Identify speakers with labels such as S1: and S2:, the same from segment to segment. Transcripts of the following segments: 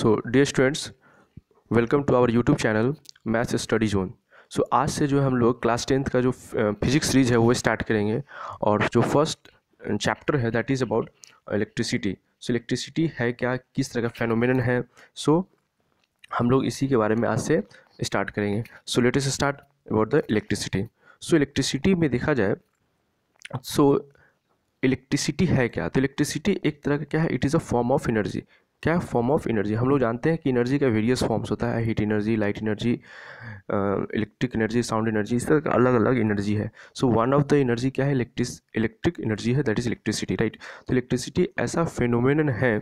S1: so dear students welcome to our YouTube channel maths study zone so आज से जो हम लोग क्लास टेंथ का जो फिजिक्स सीरीज है वो स्टार्ट करेंगे और जो फर्स्ट चैप्टर है that is about electricity so electricity है क्या किस तरह का फेनोमिन है सो so, हम लोग इसी के बारे में आज से स्टार्ट करेंगे so latest start about the electricity so electricity में देखा जाए सो so, इलेक्ट्रिसिटी है क्या तो इलेक्ट्रिसिटी एक तरह का क्या है it is a form of energy क्या है फॉर्म ऑफ एनर्जी हम लोग जानते हैं कि एनर्जी का वेरियस फॉर्म्स होता है heat energy light energy electric energy sound energy इस तरह का अलग अलग एनर्जी है so one of the energy क्या है इलेक्ट्रिस इलेक्ट्रिक एनर्जी है दैट इज़ इलेक्ट्रिसिटी राइट तो इलेक्ट्रिसिटी ऐसा फिनोमिन है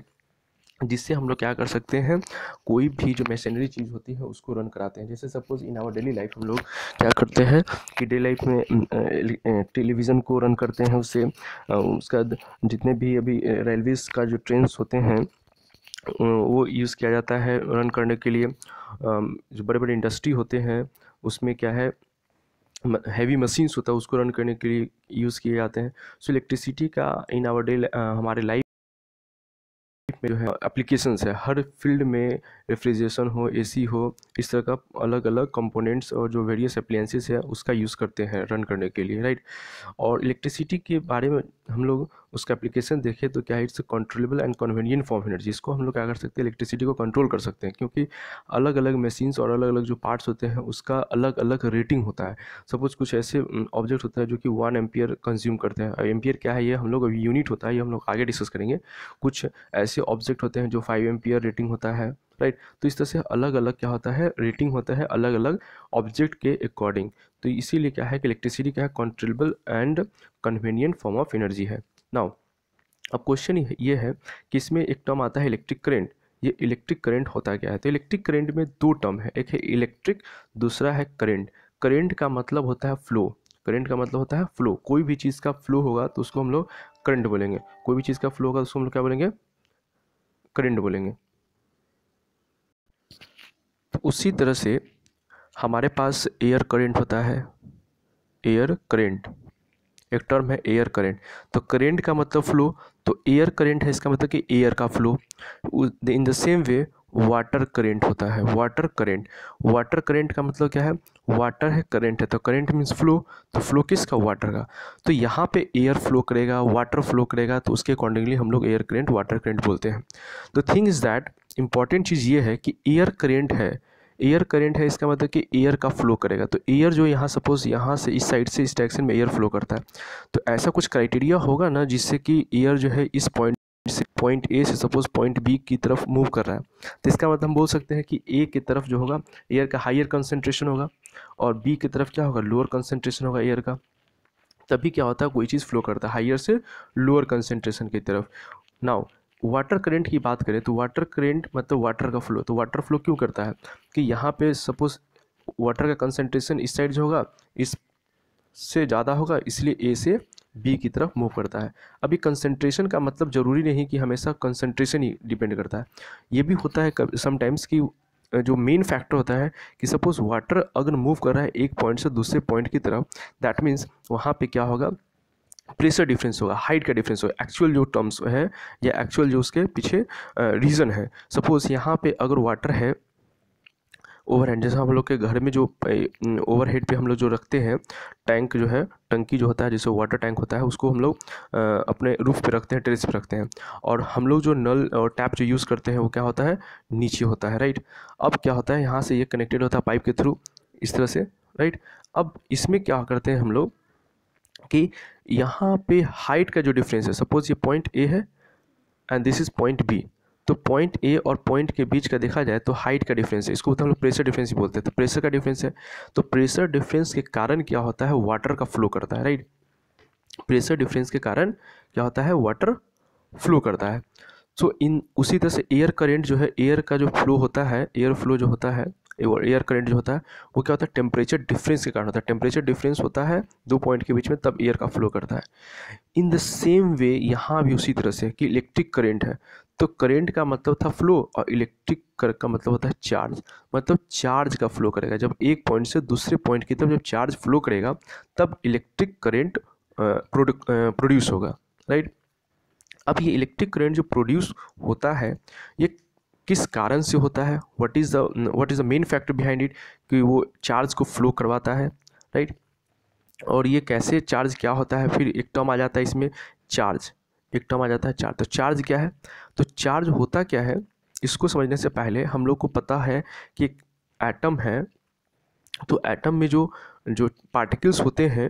S1: जिससे हम लोग क्या कर सकते हैं कोई भी जो मशीनरी चीज़ होती है उसको रन कराते हैं जैसे suppose in our daily life हम लोग क्या करते हैं कि डेली लाइफ में टेलीविज़न को रन करते हैं उससे उसका जितने भी अभी रेलवेज़ का जो ट्रेन्स होते हैं वो यूज़ किया जाता है रन करने के लिए जो बड़े बड़े इंडस्ट्री होते हैं उसमें क्या है हैवी मशीन्स होता है उसको रन करने के लिए यूज़ किए जाते हैं सो इलेक्ट्रिसिटी का इन आवर डे हमारे लाइफ में जो है एप्लीकेशंस है हर फील्ड में रेफ्रिजरेशन हो ए हो इस तरह का अलग अलग कंपोनेंट्स और जो वेरियस अप्लाइंसेस है उसका यूज़ करते हैं रन करने के लिए राइट और इलेक्ट्रिसिटी के बारे में हम लोग उसका एप्लीकेशन देखें तो क्या है it's controllable and convenient form energy इसको हम लोग क्या कर सकते हैं इलेक्ट्रिसिटी को कंट्रोल कर सकते हैं क्योंकि अलग अलग मशीन्स और अलग अलग जो पार्ट्स होते हैं उसका अलग अलग रेटिंग होता है सपोज कुछ ऐसे ऑब्जेक्ट होता है जो कि वन एम्पियर कंज्यूम करते हैं एम्पियर क्या है ये हम लोग अभी यूनिट होता है ये हम लोग आगे डिस्कस करेंगे कुछ ऐसे ऑब्जेक्ट होते हैं जो फाइव एम रेटिंग होता है राइट तो इस तरह से अलग अलग क्या होता है रेटिंग होता है अलग अलग ऑब्जेक्ट के अकॉर्डिंग तो इसीलिए क्या है कि इलेक्ट्रिसिटी क्या है controllable and convenient form of energy है नाउ अब क्वेश्चन ये है कि इसमें एक टर्म आता है इलेक्ट्रिक करेंट ये इलेक्ट्रिक करंट होता क्या है तो इलेक्ट्रिक करेंट में दो टर्म है एक है इलेक्ट्रिक दूसरा है करेंट करेंट का मतलब होता है फ्लो करेंट का मतलब होता है फ्लो कोई भी चीज़ का फ्लो होगा तो उसको हम लोग करंट बोलेंगे कोई भी चीज़ का फ्लो होगा तो उसको हम लोग क्या बोलेंगे करंट बोलेंगे तो उसी तरह से हमारे पास एयर करंट होता है एयर करंट एक टर्म है एयर करंट तो करंट का मतलब फ्लो तो एयर करंट है इसका मतलब कि एयर का flow in the same way water current होता है वाटर करेंट वाटर करेंट का मतलब क्या है वाटर है करेंट है तो करेंट मीन्स फ्लो तो फ्लो किसका वाटर का तो यहाँ पे एयर फ्लो करेगा वाटर फ्लो करेगा तो उसके अकॉर्डिंगली हम लोग एयर करेंट वाटर करेंट बोलते हैं the thing is that important चीज़ ये है कि एयर करेंट है एयर करेंट है इसका मतलब कि एयर का फ्लो करेगा तो एयर जो यहाँ सपोज यहाँ से इस साइड से इस डायरेक्शन में एयर फ्लो करता है तो ऐसा कुछ क्राइटेरिया होगा ना जिससे कि एयर जो है इस पॉइंट पॉइंट ए से सपोज पॉइंट बी की तरफ मूव कर रहा है तो इसका मतलब हम बोल सकते हैं कि ए की तरफ जो होगा एयर का हायर कंसनट्रेशन होगा और बी की तरफ क्या होगा लोअर कंसनट्रेशन होगा एयर का तभी क्या होता है कोई चीज़ फ्लो करता है हाइयर से लोअर कंसनट्रेशन की तरफ नाउ वाटर करेंट की बात करें तो वाटर करेंट मतलब वाटर का फ्लो तो वाटर फ्लो क्यों करता है कि यहाँ पे सपोज वाटर का कंसनट्रेशन इस साइड जो होगा इस से ज़्यादा होगा इसलिए ए से बी की तरफ मूव करता है अभी कंसंट्रेशन का मतलब ज़रूरी नहीं कि हमेशा कंसंट्रेशन ही डिपेंड करता है ये भी होता है समटाइम्स कि जो मेन फैक्टर होता है कि सपोज़ वाटर अगर मूव कर रहा है एक पॉइंट से दूसरे पॉइंट की तरफ दैट मीन्स वहाँ पे क्या होगा प्रेशर डिफरेंस होगा हाइट का डिफरेंस होगा एक्चुअल जो टर्म्स है या एक्चुअल जो उसके पीछे रीज़न है सपोज़ यहाँ पे अगर वाटर है ओवरहेड जैसे हम लोग के घर में जो ओवरहेड पे हम लोग जो रखते हैं टैंक जो है टंकी जो होता है जैसे वाटर टैंक होता है उसको हम लोग अपने रूफ़ पे रखते हैं टेरेस पे रखते हैं और हम लोग जो नल और टैप जो यूज़ करते हैं वो क्या होता है नीचे होता है राइट अब क्या होता है यहाँ से ये कनेक्टेड होता है पाइप के थ्रू इस तरह से राइट अब इसमें क्या करते हैं हम लोग कि यहाँ पे हाइट का जो डिफरेंस है सपोज़ ये पॉइंट ए है and this is point B तो पॉइंट ए और पॉइंट के बीच का देखा जाए तो हाइट का डिफरेंस है इसको हम लोग प्रेशर डिफरेंस ही बोलते हैं तो प्रेशर का डिफरेंस है तो प्रेशर डिफरेंस के कारण क्या होता है वाटर का फ्लो करता है राइट प्रेशर डिफरेंस के कारण क्या होता है वाटर फ्लो करता है सो so, इन उसी तरह से एयर करेंट जो है एयर का जो फ्लो होता है एयर फ्लो जो होता है एयर करंट जो होता है वो क्या होता है टेम्परेचर डिफरेंस के कारण होता है टेम्परेचर डिफरेंस होता है दो पॉइंट के बीच में तब एयर का फ्लो करता है इन द सेम वे यहाँ भी उसी तरह से कि इलेक्ट्रिक करंट है तो करेंट का मतलब था फ्लो और इलेक्ट्रिक कर का मतलब होता है चार्ज मतलब चार्ज का फ्लो करेगा जब एक पॉइंट से दूसरे पॉइंट की तरफ जब चार्ज फ्लो करेगा तब इलेक्ट्रिक करेंट प्रोड्यूस होगा राइट अब ये इलेक्ट्रिक करेंट जो प्रोड्यूस होता है ये किस कारण से होता है what is the what is the main factor behind it कि वो चार्ज को फ्लो करवाता है राइट और ये कैसे चार्ज क्या होता है फिर एक टर्म आ जाता है इसमें चार्ज एक टर्म आ जाता है चार्ज तो चार्ज क्या है तो चार्ज होता क्या है इसको समझने से पहले हम लोग को पता है कि एक एटम है तो एटम में जो जो पार्टिकल्स होते हैं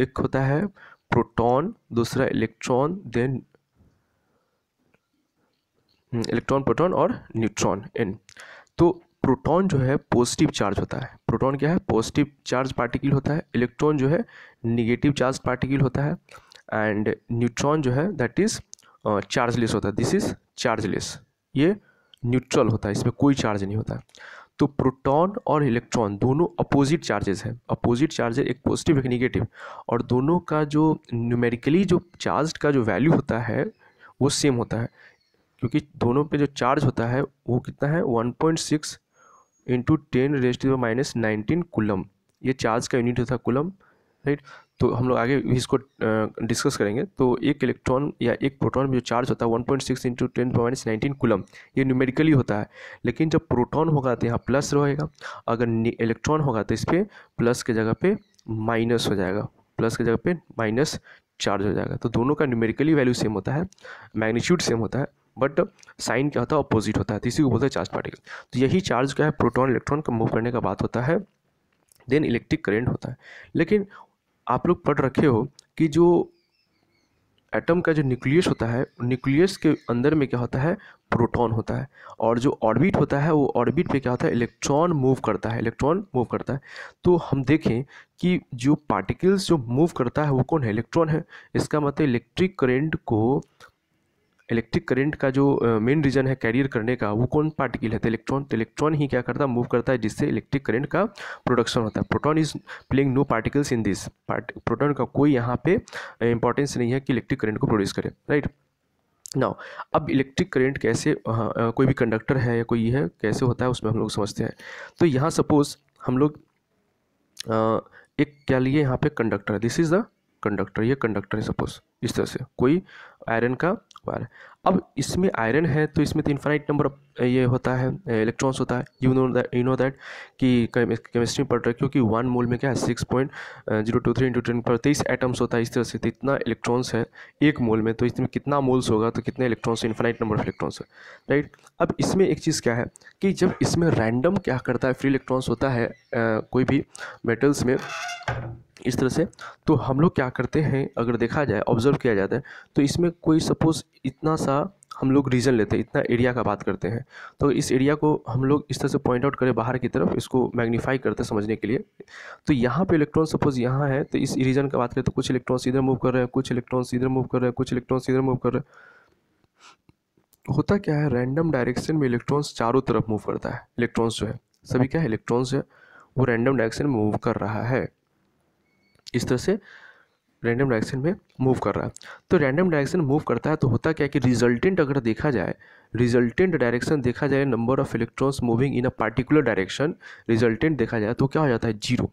S1: एक होता है प्रोटॉन दूसरा इलेक्ट्रॉन देन इलेक्ट्रॉन प्रोटॉन और न्यूट्रॉन एन तो प्रोटॉन जो है पॉजिटिव चार्ज होता है प्रोटॉन क्या है पॉजिटिव चार्ज पार्टिकल होता है इलेक्ट्रॉन जो है निगेटिव चार्ज पार्टिकल होता है एंड न्यूट्रॉन जो है दैट इज़ चार्जलेस होता है दिस इज़ चार्जलेस ये न्यूट्रल होता है इसमें कोई चार्ज नहीं होता तो प्रोटॉन और इलेक्ट्रॉन दोनों अपोजिट चार्जेस हैं अपोजिट चार्जेस एक पॉजिटिव एक निगेटिव और दोनों का जो न्यूमेरिकली जो चार्ज का जो वैल्यू होता है वो सेम होता है क्योंकि दोनों पे जो चार्ज होता है वो कितना है one point six into ten raised minus nineteen coulomb ये चार्ज का यूनिट होता है कुलम राइट तो हम लोग आगे भी इसको डिस्कस करेंगे तो एक इलेक्ट्रॉन या एक प्रोटॉन में जो चार्ज होता है one point six into ten minus nineteen coulomb ये न्यूमेरिकली होता है लेकिन जब प्रोटॉन होगा तो यहाँ प्लस रहेगा अगर इलेक्ट्रॉन होगा तो इस पर प्लस के जगह पे माइनस हो जाएगा प्लस के जगह पे माइनस चार्ज हो जाएगा तो दोनों का न्यूमेरिकली वैल्यू सेम होता है मैग्नीट्यूड सेम होता है बट साइन क्या होता है अपोजिट होता है तो इसी को बोलते हैं चार्ज पार्टिकल तो यही चार्ज क्या है प्रोटॉन इलेक्ट्रॉन का मूव करने का बात होता है देन इलेक्ट्रिक करेंट होता है लेकिन आप लोग पढ़ रखे हो कि जो एटम का जो न्यूक्लियस होता है न्यूक्लियस के अंदर में क्या होता है प्रोटॉन होता है और जो ऑर्बिट होता है वो ऑर्बिट पे क्या होता है इलेक्ट्रॉन मूव करता है इलेक्ट्रॉन मूव करता है तो हम देखें कि जो पार्टिकल्स जो मूव करता है वो कौन है इलेक्ट्रॉन है इसका मतलब इलेक्ट्रिक करेंट को इलेक्ट्रिक करंट का जो मेन रीज़न है कैरियर करने का वो कौन पार्टिकल है तो इलेक्ट्रॉन तो इलेक्ट्रॉन ही क्या करता है मूव करता है जिससे इलेक्ट्रिक करंट का प्रोडक्शन होता है proton is playing no particles in this proton का कोई यहाँ पे इंपॉर्टेंस नहीं है कि इलेक्ट्रिक करेंट को प्रोड्यूस करे राइट नाउ अब इलेक्ट्रिक करेंट कैसे आ, कोई भी कंडक्टर है या कोई है कैसे होता है उसमें हम लोग समझते हैं तो यहाँ सपोज हम लोग एक क्या लिए यहाँ पे conductor this is the conductor ये कंडक्टर है सपोज़ इस तरह से कोई आयरन का वायर अब इसमें आयरन है तो इसमें तो इन्फाइनाइट नंबर ये होता है इलेक्ट्रॉन्स होता है you know that you know that कि केमिस्ट्री पढ़ है क्योंकि वन मोल में क्या है six point zero two three into ten पर तेईस एटम्स होता है इस तरह से तो इतना इलेक्ट्रॉन्स है एक मोल में तो इसमें कितना मोल्स होगा तो कितने electrons infinite number of electrons है राइट अब इसमें एक चीज़ क्या है कि जब इसमें रैंडम क्या करता है फ्री इलेक्ट्रॉन्स होता है आ, कोई भी मेटल्स में इस तरह से तो हम लोग क्या करते हैं अगर देखा जाए ऑब्जर्व किया जाता है तो इसमें कोई सपोज़ इतना सा हम लोग रीजन लेते हैं इतना एरिया का बात करते हैं तो इस एरिया को हम लोग इस तरह से पॉइंट आउट करें बाहर की तरफ इसको मैग्नीफाई करते हैं समझने के लिए तो यहाँ पे इलेक्ट्रॉन सपोज यहाँ है तो इस रीजन का बात करें तो कुछ इलेक्ट्रॉन्स इधर मूव कर रहे हैं कुछ इलेक्ट्रॉन्स इधर मूव कर रहे हैं कुछ इलेक्ट्रॉन्स इधर मूव कर रहे होता क्या है रैंडम डायरेक्शन में इलेक्ट्रॉन्स चारों तरफ मूव करता है इलेक्ट्रॉन्स जो है सभी क्या है इलेक्ट्रॉन्स जो है वो रैंडम डायरेक्शन में मूव कर रहा है इस तरह से रैंडम डायरेक्शन में मूव कर रहा है तो रैंडम डायरेक्शन मूव करता है तो होता क्या है कि रिजल्टेंट अगर देखा जाए रिजल्टेंट डायरेक्शन देखा जाए number of electrons moving in a particular direction resultant देखा जाए तो क्या हो जाता है zero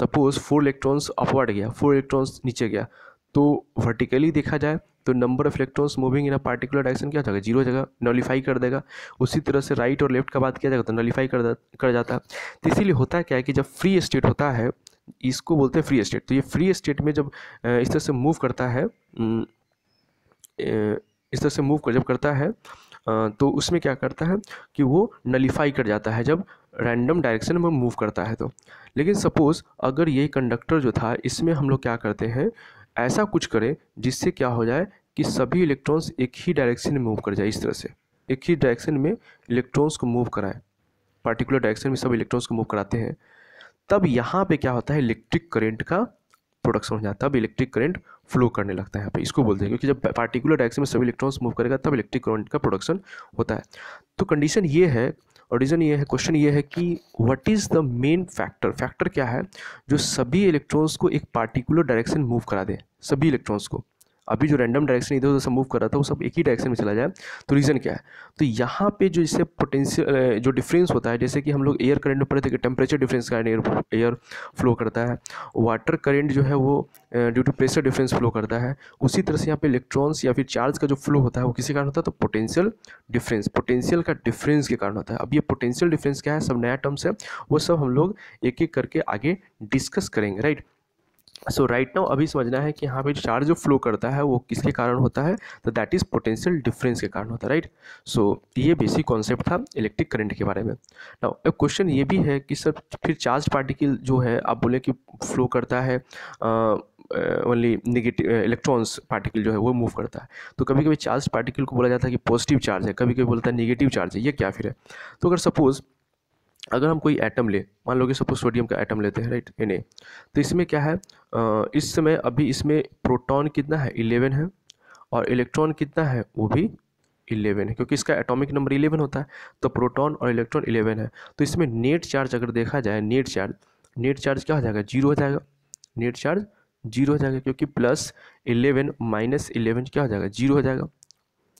S1: suppose four electrons upward गया फोर इलेक्ट्रॉन्स नीचे गया तो वर्टिकली देखा जाए तो number of electrons moving in a particular direction क्या हो जाएगा जीरो जगह नॉलीफाई कर देगा उसी तरह से राइट और लेफ्ट का बात किया जाएगा तो नॉलीफाई कर कर जाता है तो इसीलिए होता क्या है कि जब फ्री स्टेट होता है इसको बोलते हैं फ्री स्टेट तो ये फ्री स्टेट में जब इस तरह से मूव करता है इस तरह से मूव कर जब करता है तो उसमें क्या करता है कि वो नलीफाई कर जाता है जब रैंडम डायरेक्शन में मूव करता है तो लेकिन सपोज़ अगर ये कंडक्टर जो था इसमें हम लोग क्या करते हैं ऐसा कुछ करें जिससे क्या हो जाए कि सभी इलेक्ट्रॉन्स एक ही डायरेक्शन में मूव कर जाए इस तरह से एक ही डायरेक्शन में इलेक्ट्रॉन्स को मूव कराएं पार्टिकुलर डायरेक्शन में सब इलेक्ट्रॉन्स को मूव कराते हैं तब यहाँ पे क्या होता है इलेक्ट्रिक करंट का प्रोडक्शन हो जाता है तब इलेक्ट्रिक करंट फ्लो करने लगता है यहाँ पे इसको बोलते हैं क्योंकि जब पार्टिकुलर डायरेक्शन में सभी इलेक्ट्रॉन्स मूव करेगा तब इलेक्ट्रिक करंट का प्रोडक्शन होता है तो कंडीशन ये है और रीज़न ये है क्वेश्चन ये है कि what is the main factor factor क्या है जो सभी इलेक्ट्रॉन्स को एक पार्टिकुलर डायरेक्शन मूव करा दे सभी इलेक्ट्रॉन्स को अभी जो रैंडम डायरेक्शन इधर उधर से मूव कर रहा था वो सब एक ही डायरेक्शन में चला जाए तो रीज़न क्या है तो यहाँ पे जो इससे पोटेंशियल जो डिफरेंस होता है जैसे कि हम लोग एयर करंट में पढ़े थे कि टेम्परेचर डिफरेंस कारण एयर एयर फ्लो करता है वाटर करंट जो है वो due to pressure difference flow करता है उसी तरह से यहाँ पे इलेक्ट्रॉन्स या फिर चार्ज का जो फ्लो होता है वो किसी कारण होता है तो पोटेंशियल डिफरेंस पोटेंशियल का डिफरेंस के कारण होता है अब ये पोटेंशियल डिफरेंस क्या है सब नया टर्म्स है वो सब हम लोग एक एक करके आगे डिस्कस करेंगे राइट सो राइट नाउ अभी समझना है कि यहाँ पे चार्ज जो फ्लो करता है वो किसके कारण होता है तो दैट इज़ पोटेंशियल डिफरेंस के कारण होता है राइट सो ये बेसिक कॉन्सेप्ट था इलेक्ट्रिक करंट के बारे में नाउ एक क्वेश्चन ये भी है कि सर फिर चार्ज पार्टिकल जो है आप बोले कि फ्लो करता है ओनली निगेटिव इलेक्ट्रॉन्स पार्टिकल जो है वो मूव करता है तो कभी कभी चार्ज पार्टिकल को बोला जाता है कि पॉजिटिव चार्ज है कभी कभी बोलता है निगेटिव चार्ज है ये क्या फिर है तो अगर सपोज़ अगर हम कोई एटम ले मान लो कि सपोज सोडियम का एटम लेते हैं राइट एन तो इसमें क्या है इस समय अभी इसमें प्रोटॉन कितना है इलेवन है और इलेक्ट्रॉन कितना है वो भी इलेवन है क्योंकि इसका एटॉमिक नंबर इलेवन होता है तो प्रोटॉन और इलेक्ट्रॉन इलेवन है तो इसमें नेट चार्ज अगर देखा जाए नेट चार्ज नेट चार्ज क्या हो जाएगा जीरो हो जाएगा नेट चार्ज जीरो हो जाएगा क्योंकि प्लस इलेवन माइनस इलेवन क्या हो जाएगा जीरो हो जाएगा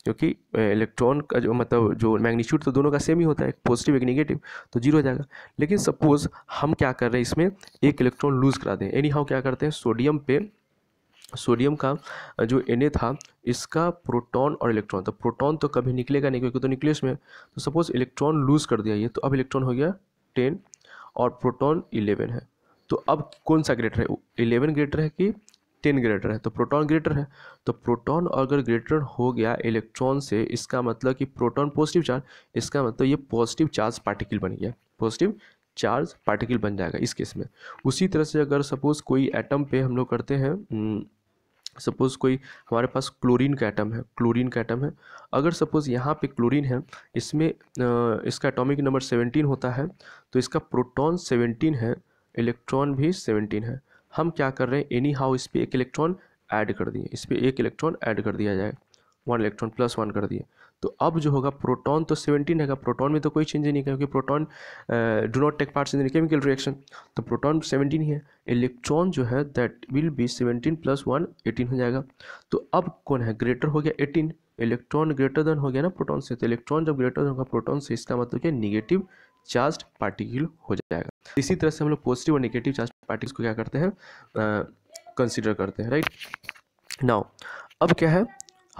S1: क्योंकि इलेक्ट्रॉन का जो मतलब जो मैग्नीट्यूड तो दोनों का सेम ही होता है एक पॉजिटिव एक निगेटिव तो जीरो हो जाएगा लेकिन सपोज़ हम क्या कर रहे हैं इसमें एक इलेक्ट्रॉन लूज़ करा दें एनी हाउ क्या करते हैं सोडियम पे सोडियम का जो एन था इसका प्रोटॉन और इलेक्ट्रॉन तो प्रोटॉन तो कभी निकलेगा नहीं क्योंकि तो निकले उसमें तो सपोज़ इलेक्ट्रॉन लूज़ कर दिया ये तो अब इलेक्ट्रॉन हो गया टेन और प्रोटॉन इलेवन है तो अब कौन सा ग्रेटर है इलेवन ग्रेटर है कि टेन ग्रेटर है तो प्रोटॉन ग्रेटर है तो प्रोटॉन अगर ग्रेटर हो गया इलेक्ट्रॉन से इसका मतलब कि प्रोटॉन पॉजिटिव चार्ज इसका मतलब ये पॉजिटिव चार्ज पार्टिकल बन गया पॉजिटिव चार्ज पार्टिकल बन जाएगा इस केस में उसी तरह से अगर सपोज़ कोई एटम पे हम लोग करते हैं सपोज़ कोई हमारे पास क्लोरीन का एटम है क्लोरीन का एटम है अगर सपोज़ यहाँ पे क्लोरीन है इसमें इसका एटॉमिक नंबर सेवनटीन होता है तो इसका प्रोटॉन सेवनटीन है इलेक्ट्रॉन भी सेवनटीन है हम क्या कर रहे हैं एनी हाउ इस पर एक इलेक्ट्रॉन ऐड कर दिए इस पर एक इलेक्ट्रॉन ऐड कर दिया जाए वन इलेक्ट्रॉन प्लस वन कर दिए तो अब जो होगा प्रोटॉन तो सेवेंटीन है प्रोटॉन में तो कोई चेंज ही नहीं क्योंकि proton do not take part in chemical reaction तो प्रोटॉन सेवेंटीन ही है इलेक्ट्रॉन जो है that will be seventeen plus one eighteen हो जाएगा तो अब कौन है ग्रेटर हो गया एटीन इलेक्ट्रॉन ग्रेटर देन हो गया ना प्रोटॉन से तो इलेक्ट्रॉन जब ग्रेटर होगा प्रोटॉन से इसका मतलब क्या निगेटिव चार्ज पार्टिकल हो जाएगा इसी तरह से हम लोग पॉजिटिव और निगेटिव चार्ज पार्टीज को क्या करते हैं कंसिडर करते हैं राइट नाउ अब क्या है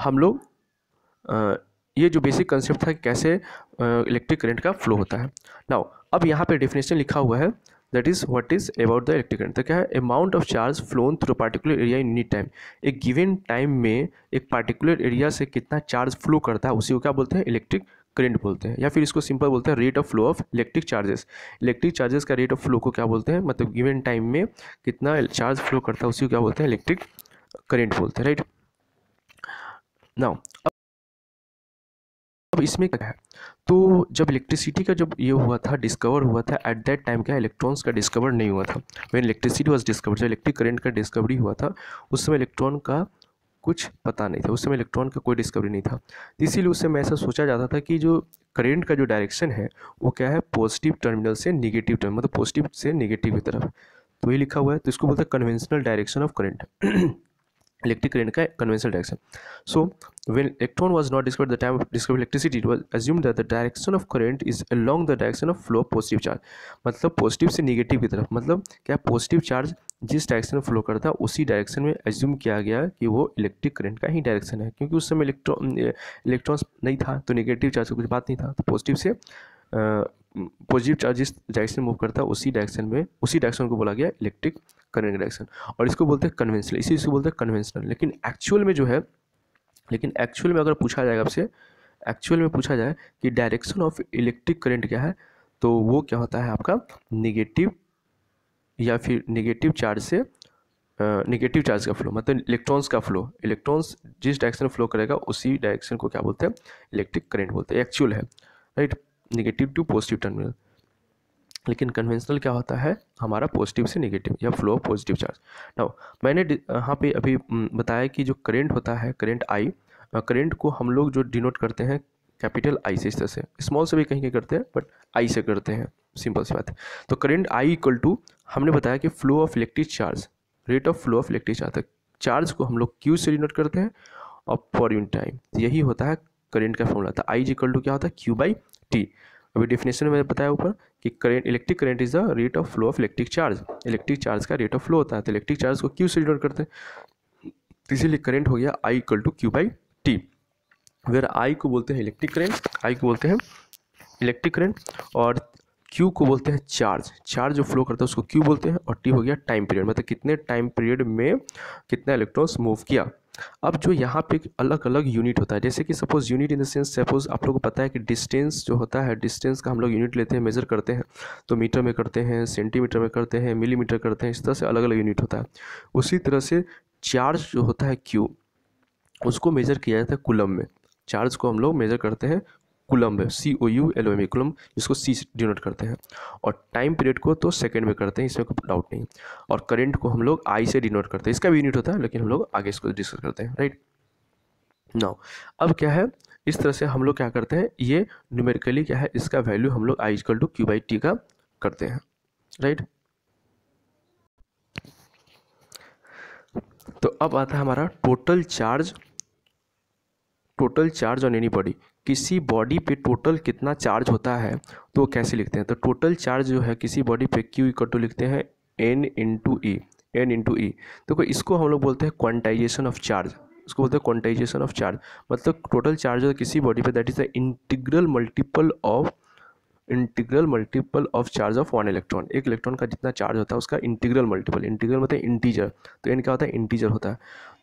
S1: हम लोग आ, ये जो बेसिक कंसेप्ट था कैसे इलेक्ट्रिक करंट का फ्लो होता है नाउ अब यहाँ पे डेफिनेशन लिखा हुआ है that is what is about the electric current तो क्या है amount of charge flown through particular area in any time एक गिवन टाइम में एक पार्टिकुलर एरिया से कितना चार्ज फ्लो करता है उसी को क्या बोलते हैं इलेक्ट्रिक करंट बोलते हैं या फिर इसको सिंपल बोलते हैं rate of flow of electric charges electric charges का रेट ऑफ फ्लो को क्या बोलते हैं मतलब गिवन टाइम में कितना चार्ज फ्लो करता है उसी को क्या बोलते हैं इलेक्ट्रिक करंट बोलते हैं राइट नाउ अब इसमें क्या है तो जब इलेक्ट्रिसिटी का जब ये हुआ था डिस्कवर हुआ था एट दैट टाइम क्या इलेक्ट्रॉन्स का डिस्कवर नहीं हुआ था वेन इलेक्ट्रिसिटी वॉज डिस्कवर जब इलेक्ट्रिक करंट का डिस्कवरी हुआ था उस समय इलेक्ट्रॉन का कुछ पता नहीं था उस समय इलेक्ट्रॉन का कोई डिस्कवरी नहीं था इसीलिए उस समय ऐसा सोचा जाता था कि जो करेंट का जो डायरेक्शन है वो क्या है पॉजिटिव टर्मिनल से निगेटिव टर्मिनल मतलब पॉजिटिव से निगेटिव की तरफ तो ये लिखा हुआ है तो इसको बोलते हैं conventional direction of current electric current ka conventional direction so when electron was not discovered at the time of discovery of electricity it was assumed that the direction of current is along the direction of flow of positive charge मतलब positive से negative की तरफ मतलब क्या positive charge जिस direction में flow करता है उसी डायरेक्शन में एज्यूम किया गया कि वो इलेक्ट्रिक करंट का ही डायरेक्शन है क्योंकि उस समय इलेक्ट्रॉन इलेक्ट्रॉन्स नहीं था तो नेगेटिव चार्ज का कुछ बात नहीं था तो पॉजिटिव से पॉजिटिव चार्ज जिस डायरेक्शन मूव करता है उसी डायरेक्शन में उसी डायरेक्शन को बोला गया इलेक्ट्रिक करंट डायरेक्शन और इसको बोलते हैं कन्वेंशनल इसी इसको बोलते हैं कन्वेंशनल लेकिन एक्चुअल में जो है लेकिन एक्चुअल में अगर पूछा जाएगा आपसे एक्चुअल में पूछा जाए कि डायरेक्शन ऑफ इलेक्ट्रिक करेंट क्या है तो वो क्या होता है आपका निगेटिव या फिर निगेटिव चार्ज से निगेटिव चार्ज का फ्लो मतलब इलेक्ट्रॉन्स का फ्लो इलेक्ट्रॉन्स जिस डायरेक्शन फ्लो करेगा उसी डायरेक्शन को क्या बोलते हैं इलेक्ट्रिक करेंट बोलते हैं एक्चुअल है right negative to positive terminal लेकिन कन्वेंशनल क्या होता है हमारा पॉजिटिव से नेगेटिव या flow of positive charge now मैंने यहाँ पे अभी बताया कि जो करेंट होता है करेंट आई करेंट को हम लोग जो डिनोट करते हैं कैपिटल आई से इस तरह से स्मॉल से भी कहीं के करते हैं बट आई से करते हैं सिंपल सी बात है तो करेंट आई इक्वल टू हमने बताया कि flow of electric charge rate of flow of electric charge charge को हम लोग क्यू से डिनोट करते हैं और फॉर यून टाइम यही होता है करेंट का फॉर्मूला था आई इक्वल टू क्या होता है क्यू बाई टी अभी डेफिनेशन में बताया ऊपर कि current electric current is the rate of flow of electric charge electric charge का रेट ऑफ फ्लो होता है तो इलेक्ट्रिक चार्ज को क्यू से डिनोट करते हैं इसीलिए करेंट हो गया I equal to Q by T अगर आई को बोलते हैं इलेक्ट्रिक करेंट आई को बोलते हैं इलेक्ट्रिक करेंट और क्यू को बोलते हैं चार्ज चार्ज जो फ्लो करता है उसको क्यू बोलते हैं और टी हो गया टाइम पीरियड मतलब कितने टाइम पीरियड में कितना इलेक्ट्रॉन्स मूव किया अब जो यहाँ पे अलग अलग यूनिट होता है जैसे कि suppose unit in the sense suppose आप लोगों को पता है कि डिस्टेंस जो होता है डिस्टेंस का हम लोग यूनिट लेते हैं मेजर करते हैं तो मीटर में करते हैं सेंटीमीटर में करते हैं मिलीमीटर करते हैं इस तरह से अलग अलग यूनिट होता है उसी तरह से चार्ज जो होता है क्यू उसको मेजर किया जाता है कुलम में चार्ज को हम लोग मेजर करते हैं coulomb C O U L O M A coulomb जिसको सी डिनोट करते हैं और टाइम पीरियड को तो सेकेंड में करते हैं इसमें कोई डाउट नहीं और करंट को हम लोग आई से डिनोट करते हैं इसका भी यूनिट होता है लेकिन हम लोग आगे इसको डिस्कस करते हैं राइट नाउ अब क्या है इस तरह से हम लोग क्या करते हैं ये न्यूमेरिकली क्या है इसका वैल्यू हम लोग I equal to Q by T का करते हैं राइट तो अब आता है हमारा total charge total charge on any body किसी बॉडी पे टोटल कितना चार्ज होता है तो कैसे लिखते हैं तो टोटल चार्ज जो है किसी बॉडी पे क्यू इक्वल टू लिखते हैं N into E N into E देखो इसको हम लोग बोलते हैं क्वांटाइजेशन ऑफ चार्ज इसको बोलते हैं क्वांटाइजेशन ऑफ चार्ज मतलब टोटल चार्ज किसी बॉडी पे that is the integral multiple of integral multiple of charge of one electron एक इलेक्ट्रॉन का जितना चार्ज होता है उसका इंटीग्रल मल्टीपल इंटीग्रल मतलब इंटीजर तो एन क्या होता है इंटीजर होता है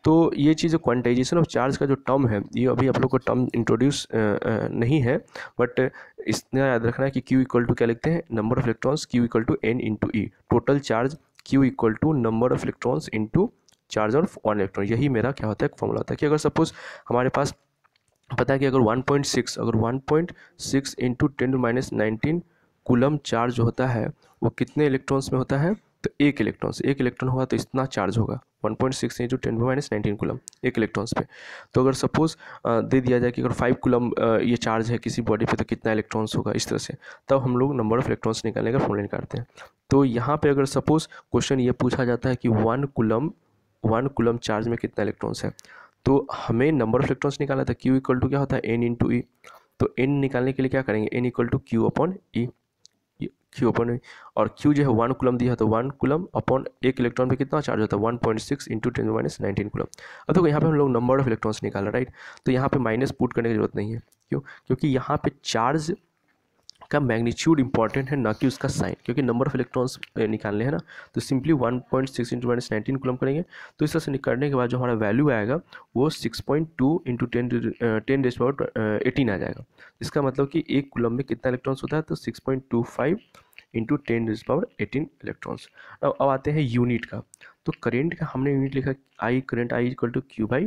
S1: तो ये चीज़ क्वांटाइजेशन ऑफ चार्ज का जो टर्म है ये अभी आप लोग को टर्म इंट्रोड्यूस नहीं है बट इतना याद रखना है कि क्यू इक्वल टू क्या लिखते हैं number of electrons Q equal to N into E total charge Q equal to number of electrons into charge of one electron यही मेरा क्या होता है फॉर्मूला होता है कि अगर सपोज हमारे पास पता है कि अगर 1.6 अगर 1.6 point six into ten minus nineteen coulomb charge होता है वो कितने इलेक्ट्रॉन्स में होता है तो एक इलेक्ट्रॉन्स एक इलेक्ट्रॉन होगा तो इतना चार्ज होगा 1.6 point six into ten minus nineteen coulomb एक इलेक्ट्रॉन्स पे तो अगर सपोज दे दिया जाए कि अगर फाइव कुलम ये चार्ज है किसी बॉडी पे तो कितना इलेक्ट्रॉन्स होगा इस तरह से तब हम लोग नंबर ऑफ इलेक्ट्रॉन्स निकालने का फॉर्मूला निकालते हैं तो यहाँ पे अगर सपोज क्वेश्चन ये पूछा जाता है कि one coulomb one coulomb charge में कितना इलेक्ट्रॉन्स है तो हमें नंबर ऑफ इलेक्ट्रॉन्स निकाला था क्यू इक्वल टू क्या होता है एन इंटू ई तो एन निकालने के लिए क्या करेंगे N equal to Q upon E Q upon E और क्यू जो है वन कुलम दिया तो वन कुलम अपॉन एक इलेक्ट्रॉन पे कितना चार्ज होता है one point six into ten minus nineteen coulomb अब देखो यहाँ पे हम लोग नंबर ऑफ इलेक्ट्रॉन्स निकाल रहे राइट तो यहाँ पे माइनस पुट करने की जरूरत नहीं है क्यों क्योंकि यहाँ पे चार्ज का मैग्नीट्यूड इंपॉर्टेंट है ना कि उसका साइन क्योंकि नंबर ऑफ इलेक्ट्रॉन्स निकालने हैं ना तो simply one point six into minus nineteen coulomb करेंगे तो इस तरह से निकालने के बाद जो हमारा वैल्यू आएगा वो six point two into ten ten raise power eighteen आ जाएगा इसका मतलब कि एक कुलम में कितना इलेक्ट्रॉन्स होता है तो six point two five into ten raise power eighteen electrons अब अब आते हैं यूनिट का तो करेंट का हमने यूनिट लिखा I current I equal to Q by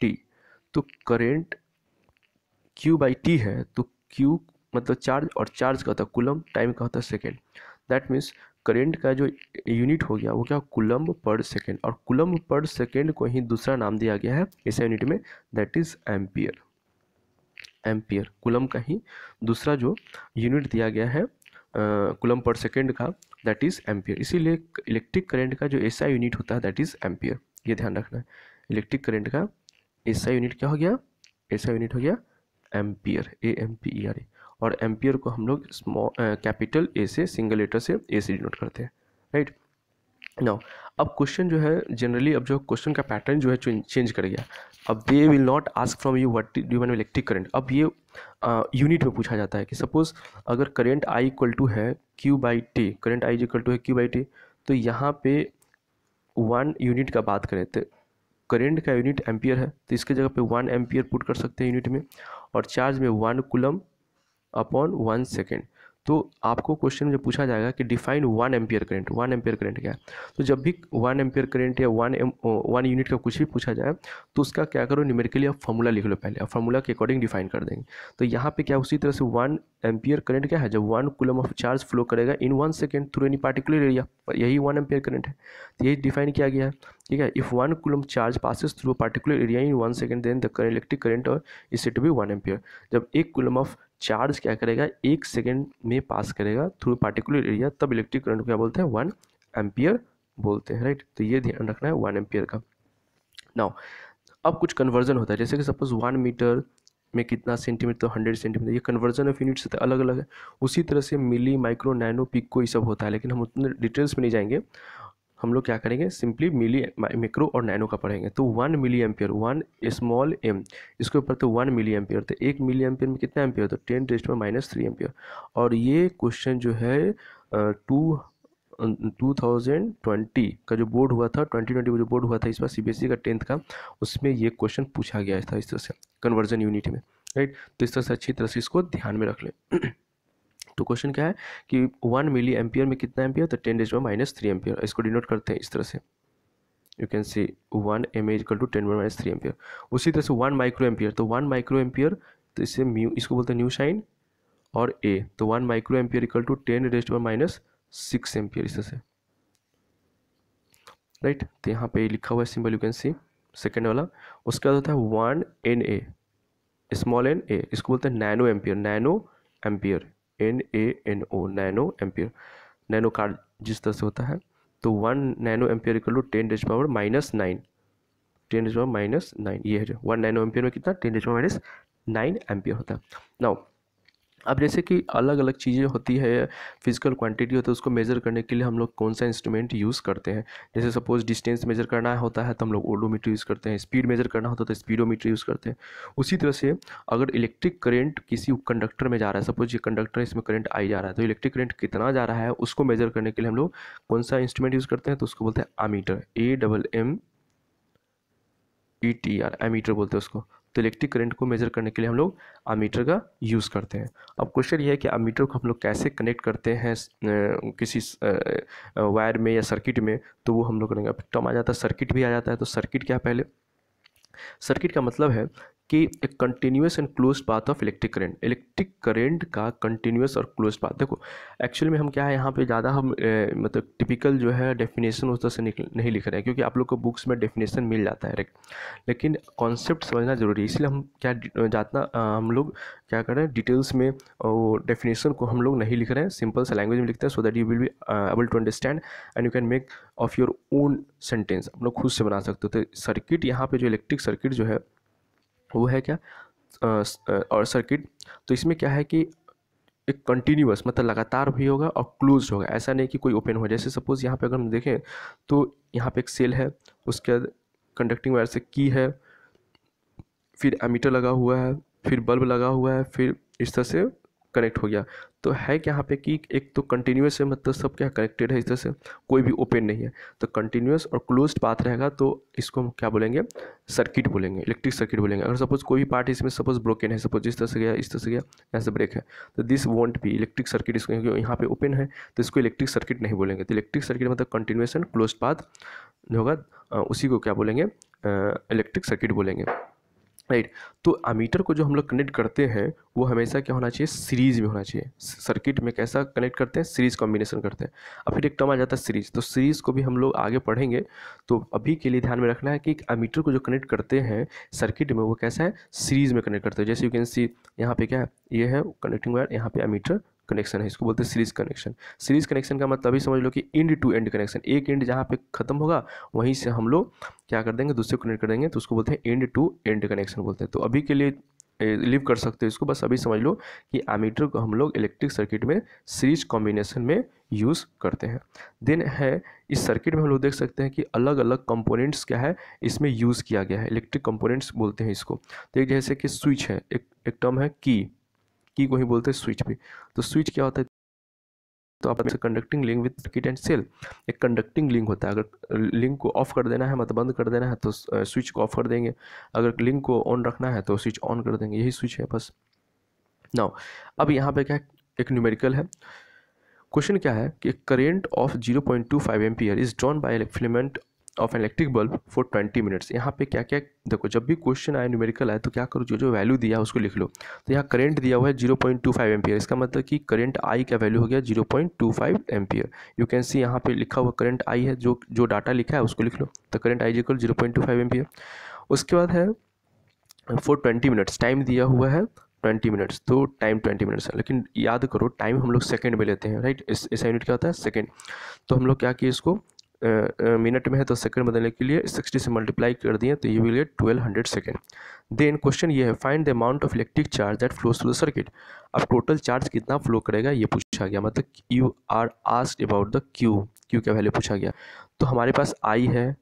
S1: T तो करेंट क्यू बाई टी है तो क्यू मतलब चार्ज और चार्ज का होता है कुलम टाइम का होता है सेकेंड दैट मीन्स करेंट का जो यूनिट हो गया वो क्या कुलम्ब पर सेकेंड और कुलम्ब पर सेकेंड को ही दूसरा नाम दिया गया है इस यूनिट में that is ampere ampere coulomb का ही दूसरा जो यूनिट दिया गया है कुलम पर सेकेंड का दैट इज़ एम्पियर इसीलिए इलेक्ट्रिक करेंट का जो ऐसा यूनिट होता है दैट इज़ एम्पियर ये ध्यान रखना है इलेक्ट्रिक करेंट का ऐसा यूनिट क्या हो गया ऐसा यूनिट हो गया ampere A M P E R A और एम्पियर को हम लोग स्मॉल कैपिटल ए से सिंगल लेटर से ए से डिनोट करते हैं राइट नाउ अब क्वेश्चन जो है जनरली अब जो क्वेश्चन का पैटर्न जो है चेंज कर गया अब they will not ask from you what do mean electric current अब ये यूनिट uh, में पूछा जाता है कि सपोज अगर करंट आई इक्वल टू है Q by T current I equal to है क्यू बाई टी तो यहाँ पे वन यूनिट का बात करें तो करेंट का यूनिट एम्पियर है तो इसके जगह पे वन एम्पियर पुट कर सकते हैं यूनिट में और चार्ज में one coulomb upon one second तो आपको क्वेश्चन में पूछा जाएगा कि define one ampere current one ampere current क्या है तो जब भी वन एम्पियर करंट या वन एम वन यूनिट का कुछ भी पूछा जाए तो उसका क्या करो न्यूमेरिकली आप फॉर्मूला लिख लो पहले आप फार्मूला के अकॉर्डिंग डिफाइन कर देंगे तो यहाँ पे क्या उसी तरह से वन एम्पियर करंट क्या है जब one coulomb of charge flow करेगा in one second through any particular area यही वन एम्पियर करंट है तो यही डिफाइन किया गया है ठीक है if one coulomb charge passes through particular area in one second then the electric current और इसे टू बी वन एम्पियर जब एक कुलम ऑफ चार्ज क्या करेगा एक सेकेंड में पास करेगा थ्रू पार्टिकुलर एरिया तब इलेक्ट्रिक करंट को क्या बोलते हैं वन एम्पियर बोलते हैं राइट तो ये ध्यान रखना है वन एम्पियर का नाउ अब कुछ कन्वर्जन होता है जैसे कि सपोज वन मीटर में कितना सेंटीमीटर तो हंड्रेड सेंटीमीटर ये कन्वर्जन ऑफ होता है अलग अलग है उसी तरह से मिली माइक्रो नैनो पिक को ये सब होता है लेकिन हम उतने डिटेल्स में नहीं जाएंगे हम लोग क्या करेंगे सिंपली मिली माइक्रो और नैनो का पढ़ेंगे तो one milli ampere one small M इसके ऊपर तो वन मिली एम्पियर तो एक मिली एम्पियर में कितना एम्पियर तो टेन टेस्ट में माइनस थ्री एम्पियर और ये क्वेश्चन जो है टू 2020 का जो बोर्ड हुआ था 2020 का जो बोर्ड हुआ था इस बार सीबीएसई e का टेंथ का उसमें ये क्वेश्चन पूछा गया था इस तरह से कन्वर्जन यूनिट में राइट तो इस तरह से अच्छी तरह से इसको ध्यान में रख लें तो क्वेश्चन क्या है कि वन मिली एम्पियर में कितना एम्पियर तो टेन डेज पर माइनस थ्री एम्पियर इसको डिनोट करते हैं इस तरह से you can see one M as equal to ten minus three ampere उसी तरह से वन माइक्रो एम्पियर तो वन माइक्रो एम्पियर तो इसे म्यू इसको बोलते हैं न्यू साइन और ए तो one micro ampere equal to ten raised पर माइनस सिक्स एम्पियर इस तरह से राइट तो यहाँ पे लिखा हुआ है symbol you can see second वाला उसके बाद होता है one N A small N A इसको बोलते हैं nano ampere nano ampere N A N O nano ampere nano card जिस तरह से होता है तो one nano ampere equal to ten raise power minus nine ten raise power minus nine ये है जो वन नैनो एम्पियर में कितना ten raise power minus nine ampere होता है नाउ अब जैसे कि अलग अलग चीज़ें होती है फिजिकल क्वांटिटी होती है उसको मेज़र करने के लिए हम लोग कौन सा इंस्ट्रूमेंट यूज़ करते हैं जैसे सपोज डिस्टेंस मेज़र करना होता है तो हम लोग ओडोमीटर यूज़ करते हैं स्पीड मेज़र करना होता है तो स्पीडोमीटर यूज़ करते हैं उसी तरह से अगर इलेक्ट्रिक करेंट किसी कंडक्टर में जा रहा है सपोज ये कंडक्टर इसमें करंट आई जा रहा है तो इलेक्ट्रिक करंट कितना जा रहा है उसको मेज़र करने के लिए हम लोग कौन सा इंस्ट्रूमेंट यूज़ करते हैं तो उसको बोलते हैं ammeter A double M E T R ammeter बोलते हैं उसको तो इलेक्ट्रिक करंट को मेजर करने के लिए हम लोग अमीटर का यूज़ करते हैं अब क्वेश्चन ये है कि अमीटर को हम लोग कैसे कनेक्ट करते हैं किसी वायर में या सर्किट में तो वो हम लोग करेंगे अब टम आ जाता है सर्किट भी आ जाता है तो सर्किट क्या पहले सर्किट का मतलब है कि एक continuous and close path of electric current electric current का कंटिन्यूस और क्लोज पाथ देखो एक्चुअली में हम क्या है यहाँ पे ज़्यादा हम ए, मतलब टिपिकल जो है डेफिनेशन उस तरह से नहीं लिख रहे हैं क्योंकि आप लोग को बुक्स में डेफिनेशन मिल जाता है लेकिन कॉन्सेप्ट समझना ज़रूरी है इसलिए हम क्या जाता हम लोग क्या कर रहे हैं डिटेल्स में वो डेफिनेशन को हम लोग नहीं लिख रहे हैं सिंपल से लैंग्वेज में लिखते हैं so that you will be able to understand and you can make of your own sentence आप लोग खुद से बना सकते हो तो सर्किट यहाँ पे जो इलेक्ट्रिक सर्किट जो है वो है क्या और सर्किट तो इसमें क्या है कि एक कंटिन्यूस मतलब लगातार भी होगा और क्लोज होगा ऐसा नहीं कि कोई ओपन हो जैसे सपोज़ यहाँ पे अगर हम देखें तो यहाँ पे एक सेल है उसके बाद कंडक्टिंग वायर से की है फिर एमीटर लगा हुआ है फिर बल्ब लगा हुआ है फिर इस तरह से कनेक्ट हो गया तो है क्या यहाँ पे कि एक तो कंटिन्यूस है मतलब सब क्या कनेक्टेड है इस तरह से कोई भी ओपन नहीं है तो कंटिन्यूस और क्लोज पाथ रहेगा तो इसको हम क्या बोलेंगे सर्किट बोलेंगे इलेक्ट्रिक सर्किट बोलेंगे अगर सपोज कोई भी पार्ट इसमें सपोज ब्रोकन है सपोज इस तरह से गया इस तरह से गया ऐसे ब्रेक है तो दिस वॉन्ट भी इलेक्ट्रिक सर्किट इसको यहाँ पे ओपन है तो इसको इलेक्ट्रिक सर्किट नहीं बोलेंगे तो इलेक्ट्रिक सर्किट मतलब कंटिन्यूस एंड क्लोज पाथ होगा उसी को क्या बोलेंगे इलेक्ट्रिक सर्किट बोलेंगे राइट तो अमीटर को जो हम लोग कनेक्ट करते हैं वो हमेशा क्या होना चाहिए सीरीज में होना चाहिए सर्किट में कैसा कनेक्ट करते हैं सीरीज कॉम्बिनेशन करते हैं अब फिर एक टर्म आ जाता है सीरीज तो सीरीज को भी हम लोग आगे पढ़ेंगे तो अभी के लिए ध्यान में रखना है कि एक अमीटर को जो कनेक्ट करते हैं सर्किट में वो कैसा है सीरीज में कनेक्ट करते हैं जैसे यू कैन सी यहाँ पे क्या है ये है कनेक्टिंग वायर यहाँ पे अमीटर कनेक्शन है इसको बोलते हैं सीरीज कनेक्शन सीरीज कनेक्शन का मतलब ही समझ लो कि एंड टू एंड कनेक्शन एक एंड जहाँ पे खत्म होगा वहीं से हम लोग क्या कर देंगे दूसरे कनेक्ट कर देंगे तो उसको बोलते हैं एंड टू एंड कनेक्शन बोलते हैं तो अभी के लिए लिव कर सकते हो इसको बस अभी समझ लो कि आमीटर को हम लोग इलेक्ट्रिक सर्किट में सीरीज कॉम्बिनेशन में यूज़ करते हैं देन है इस सर्किट में हम लोग देख सकते हैं कि अलग अलग कंपोनेंट्स क्या है इसमें यूज़ किया गया है इलेक्ट्रिक कंपोनेंट्स बोलते हैं इसको तो एक जैसे कि स्विच है एक एक टर्म है की की को ही बोलते हैं स्विच भी तो स्विच क्या होता है तो आप conducting link with circuit and cell एक कंडक्टिंग लिंक होता है अगर लिंक को ऑफ कर देना है मतलब बंद कर देना है तो स्विच को ऑफ कर देंगे अगर लिंक को ऑन रखना है तो स्विच ऑन कर देंगे यही स्विच है बस नाउ अब यहाँ पे क्या एक न्यूमेरिकल है क्वेश्चन क्या है कि current of zero point two five ampere is drawn by filament of an electric bulb for twenty minutes यहाँ पे क्या क्या देखो जब भी क्वेश्चन आया न्यूमेरिकल आए तो क्या करो जो जो वैल्यू दिया उसको लिख लो तो यहाँ करंट दिया हुआ है zero point two five ampere इसका मतलब कि करंट आई का वैल्यू हो गया zero point two five ampere you can see यहाँ पे लिखा हुआ करंट आई है जो जो डाटा लिखा है उसको लिख लो तो current I equal zero point two five ampere उसके बाद है फॉर ट्वेंटी मिनट्स टाइम दिया हुआ है ट्वेंटी मिनट्स तो टाइम ट्वेंटी मिनट्स है लेकिन याद करो टाइम हम लोग सेकेंड में लेते हैं राइट इस ऐसा यूनिट क्या होता है सेकेंड तो हम लोग क्या किए इसको मिनट में है तो सेकंड बदलने के लिए सिक्सटी से मल्टीप्लाई कर दिए तो ये will get twelve hundred second then question ये है find the amount of electric charge that flows through the circuit अब टोटल चार्ज कितना फ्लो करेगा ये पूछा गया मतलब you are asked about the Q Q का वैल्यू पूछा गया तो हमारे पास आई है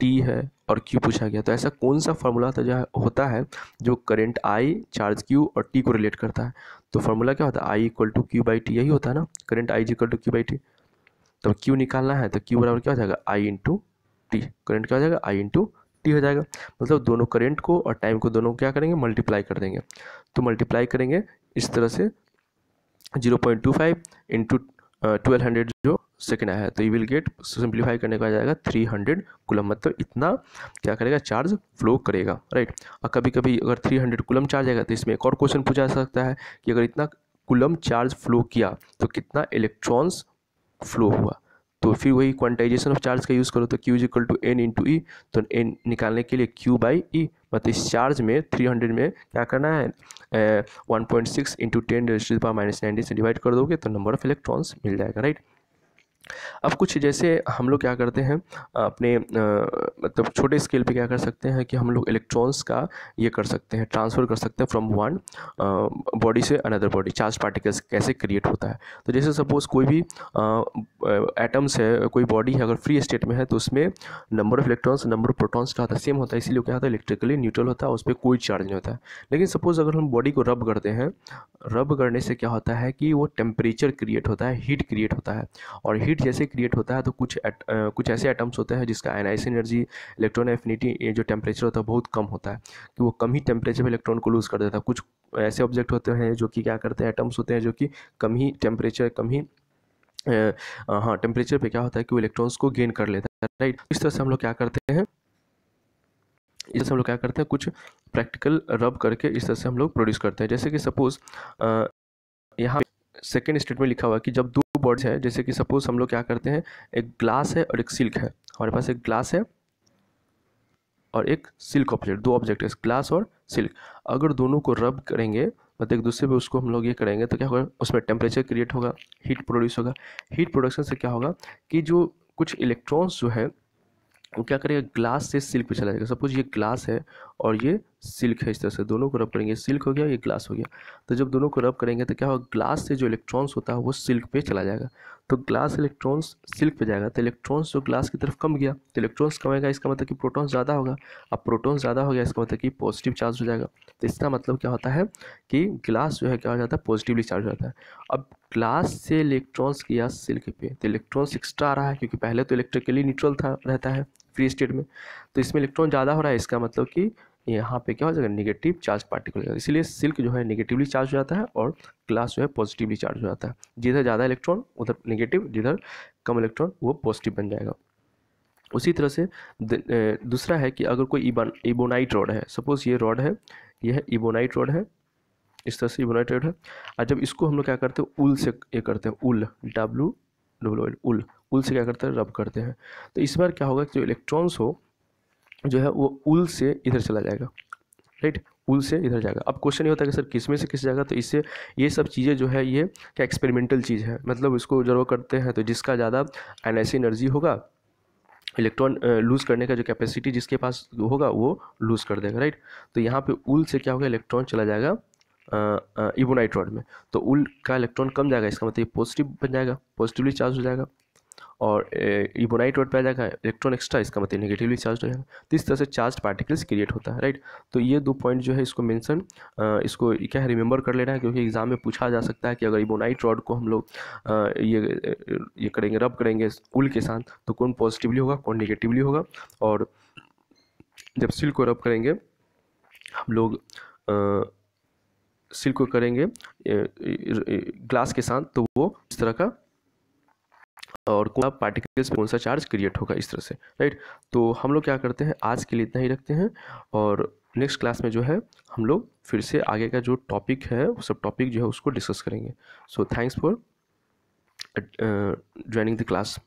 S1: टी है और क्यू पूछा गया तो ऐसा कौन सा फार्मूला तो जो होता है जो करंट आई चार्ज क्यू और टी को रिलेट करता है तो फार्मूला क्या होता है I equal to Q by T यही होता है ना current I equal to Q by T तो क्यू निकालना है तो क्यू बराबर क्या हो जाएगा आई इंटू टी करेंट क्या हो जाएगा आई इंटू टी हो जाएगा मतलब दोनों करेंट को और टाइम को दोनों को क्या करेंगे मल्टीप्लाई कर देंगे तो मल्टीप्लाई करेंगे इस तरह से zero point two five into twelve hundred जो सेकेंड आया है तो यू विल गेट सिंप्लीफाई करने का जाएगा थ्री हंड्रेड कुलम मतलब इतना क्या करेगा चार्ज फ्लो करेगा राइट और कभी कभी अगर थ्री हंड्रेड कुलम चार्ज आएगा तो इसमें एक और क्वेश्चन पूछा जा सकता है कि अगर इतना कुलम चार्ज फ्लो किया तो कितना इलेक्ट्रॉन्स फ्लो हुआ तो फिर वही क्वांटाइजेशन ऑफ चार्ज का यूज़ करो तो Q equal to N into E तो एन निकालने के लिए क्यू बाई ई मतलब इस चार्ज में थ्री हंड्रेड में क्या करना है one point six into ten minus nineteen से डिवाइड कर दोगे तो नंबर ऑफ इलेक्ट्रॉन्स मिल जाएगा राइट अब कुछ जैसे हम लोग क्या करते हैं अपने मतलब छोटे स्केल पे क्या कर सकते हैं कि हम लोग इलेक्ट्रॉन्स का ये कर सकते हैं ट्रांसफ़र कर सकते हैं फ्रॉम वन बॉडी से अनदर बॉडी चार्ज पार्टिकल्स कैसे क्रिएट होता है तो जैसे सपोज़ कोई भी एटम्स है कोई बॉडी है अगर फ्री स्टेट में है तो उसमें number of electrons number of protons का होता है सेम होता है इसीलिए क्या होता है इलेक्ट्रिकली न्यूट्रल होता है उस पर कोई चार्ज नहीं होता है लेकिन सपोज़ अगर हम बॉडी को रब करते हैं रब करने से क्या होता है कि वो टेम्परेचर क्रिएट होता है हीट क्रिएट होता है और हीट एसिड जैसे क्रिएट होता है तो कुछ एट, आ, कुछ ऐसे एटम्स होते हैं जिसका एनाइस एनर्जी इलेक्ट्रॉन एफिनिटी जो टेम्परेचर होता है बहुत कम होता है कि वो कम ही टेम्परेचर में इलेक्ट्रॉन को लूज़ कर देता है कुछ ऐसे ऑब्जेक्ट होते हैं जो कि क्या करते हैं एटम्स होते हैं जो कि कम ही टेम्परेचर कम ही हाँ टेम्परेचर पे क्या होता है कि वो इलेक्ट्रॉन्स को गेन कर लेता है राइट इस तरह से हम लोग क्या करते हैं इस तरह से हम लोग क्या करते हैं कुछ प्रैक्टिकल रब करके इस तरह से हम लोग प्रोड्यूस करते हैं जैसे कि सपोज़ यहाँ सेकेंड स्टेट में लिखा हुआ है कि जब दो बर्ड्स हैं जैसे कि सपोज हम लोग क्या करते हैं एक ग्लास है और एक सिल्क है हमारे पास एक ग्लास है और एक सिल्क ऑब्जेक्ट दो ऑब्जेक्ट है ग्लास और सिल्क अगर दोनों को रब करेंगे मतलब एक दूसरे पे उसको हम लोग ये करेंगे तो क्या होगा उसमें टेम्परेचर क्रिएट होगा हीट प्रोड्यूस होगा हीट प्रोडक्शन से क्या होगा कि जो कुछ इलेक्ट्रॉन्स जो है वो क्या करेगा ग्लास से सिल्क पे चला जाएगा सपोज ये ग्लास है और ये सिल्क है इस तरह से दोनों को रब करेंगे सिल्क हो गया ये ग्लास हो गया तो जब दोनों को रब करेंगे तो क्या होगा ग्लास से जो इलेक्ट्रॉन्स होता है वो सिल्क पे चला जाएगा तो ग्लास इलेक्ट्रॉन्स सिल्क पे जाएगा तो इलेक्ट्रॉन्स जो ग्लास की तरफ कम गया तो इलेक्ट्रॉन्स कमेगा इसका मतलब कि प्रोटॉन्स ज़्यादा होगा अब प्रोटॉन्स ज़्यादा हो गया इसका मतलब कि पॉजिटिव चार्ज हो जाएगा तो इसका मतलब क्या होता है कि ग्लास जो है क्या हो जाता है पॉजिटिवली चार्ज हो जाता है अब ग्लास से इलेक्ट्रॉन्स गया सिल्क पे तो इलेक्ट्रॉन्स एक्स्ट्रा आ रहा है क्योंकि पहले तो इलेक्ट्रिकली न्यूट्रल था रहता है फ्री स्टेट में तो इसमें इलेक्ट्रॉन ज़्यादा हो रहा है इसका मतलब कि यहाँ पे क्या हो जाएगा निगेटिव चार्ज पार्टिकल इसलिए सिल्क जो है निगेटिवली चार्ज हो जाता है और ग्लास जो है पॉजिटिवली चार्ज हो जाता है जिधर ज़्यादा इलेक्ट्रॉन उधर निगेटिव जिधर कम इलेक्ट्रॉन वो पॉजिटिव बन जाएगा उसी तरह से दूसरा है कि अगर कोई इबोनाइट रॉड है सपोज़ ये रॉड है यह है इबोनाइट रॉड है इस तरह से इबोनाइट रॉड है और जब इसको हम लोग क्या करते हैं उल से ये करते हैं उल डब्लू डब्लू उल उल से क्या करते हैं रब करते हैं तो इस बार क्या होगा कि जो इलेक्ट्रॉन्स हो जो है वो उल से इधर चला जाएगा राइट उल से इधर जाएगा अब क्वेश्चन ये होता है कि सर किस में से किस जाएगा तो इससे ये सब चीज़ें जो है ये क्या एक्सपेरिमेंटल चीज़ है मतलब इसको जरूर करते हैं तो जिसका ज़्यादा एन एनर्जी होगा इलेक्ट्रॉन लूज़ करने का जो कैपेसिटी जिसके पास होगा वो लूज़ कर देगा राइट तो यहाँ पे उल से क्या होगा इलेक्ट्रॉन चला जाएगा इबोनाइट में तो उल का इलेक्ट्रॉन कम जाएगा इसका मतलब ये पॉजिटिव बन जाएगा पॉजिटिवली चार्ज हो जाएगा और इबोनाइट रोड पर आ जाएगा इलेक्ट्रॉन एक्स्ट्रा इसका मतलब नेगेटिवली चार्ज हो जाएगा तो इस तरह से चार्ज पार्टिकल्स क्रिएट होता है राइट तो ये दो पॉइंट जो है इसको मेंशन इसको क्या है रिमेंबर कर लेना है क्योंकि एग्जाम में पूछा जा सकता है कि अगर इबोनाइट रॉड को हम लोग ये ये करेंगे रब करेंगे उल के साथ तो कौन पॉजिटिवली होगा कौन निगेटिवली होगा और जब सिल को रब करेंगे हम लोग सिल को करेंगे ग्लास के साथ तो वो इस तरह का और कौन सा पार्टिकल्स में कौन सा चार्ज क्रिएट होगा इस तरह से राइट तो हम लोग क्या करते हैं आज के लिए इतना ही रखते हैं और नेक्स्ट क्लास में जो है हम लोग फिर से आगे का जो टॉपिक है वो सब टॉपिक जो है उसको डिस्कस करेंगे so thanks for joining the class